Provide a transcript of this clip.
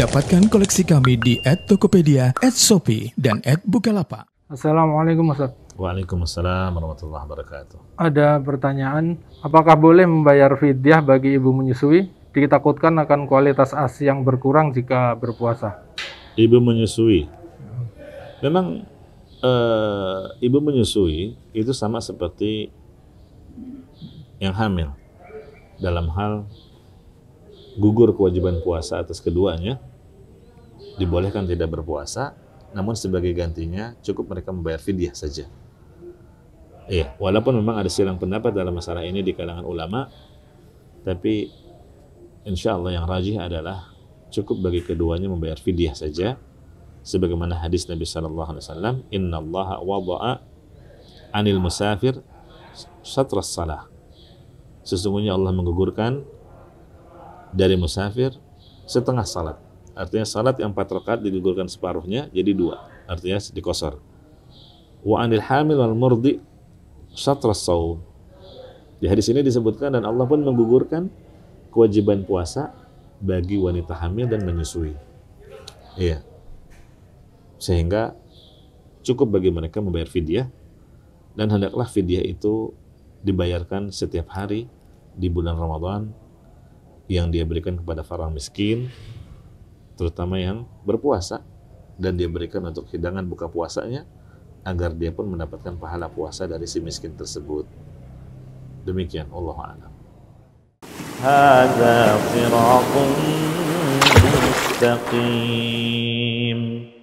Dapatkan koleksi kami di at Tokopedia, at Shopee, dan at Bukalapak. Assalamualaikum Ustaz. Waalaikumsalam warahmatullahi wabarakatuh. Ada pertanyaan, apakah boleh membayar fidyah bagi ibu menyusui? Ditakutkan akan kualitas ASI yang berkurang jika berpuasa. Ibu menyusui. Memang uh, ibu menyusui itu sama seperti yang hamil dalam hal gugur kewajiban puasa atas keduanya, dibolehkan tidak berpuasa, namun sebagai gantinya cukup mereka membayar fidyah saja. Iya, walaupun memang ada silang pendapat dalam masalah ini di kalangan ulama, tapi insya Allah yang rajih adalah cukup bagi keduanya membayar fidyah saja, sebagaimana hadis Nabi saw. Alaihi Wasallam, Inna Allah wada'a anil musafir satras salah. Sesungguhnya Allah menggugurkan dari musafir setengah salat. Artinya salat yang empat rakaat digugurkan separuhnya jadi dua. Artinya dikosor. Wa anil hamil wal murdi saum. Di hadis ini disebutkan dan Allah pun menggugurkan kewajiban puasa bagi wanita hamil dan menyusui. Iya. Sehingga cukup bagi mereka membayar fidyah dan hendaklah fidyah itu dibayarkan setiap hari di bulan Ramadan yang dia berikan kepada orang miskin, terutama yang berpuasa dan dia berikan untuk hidangan buka puasanya agar dia pun mendapatkan pahala puasa dari si miskin tersebut. Demikian Allah a'lam.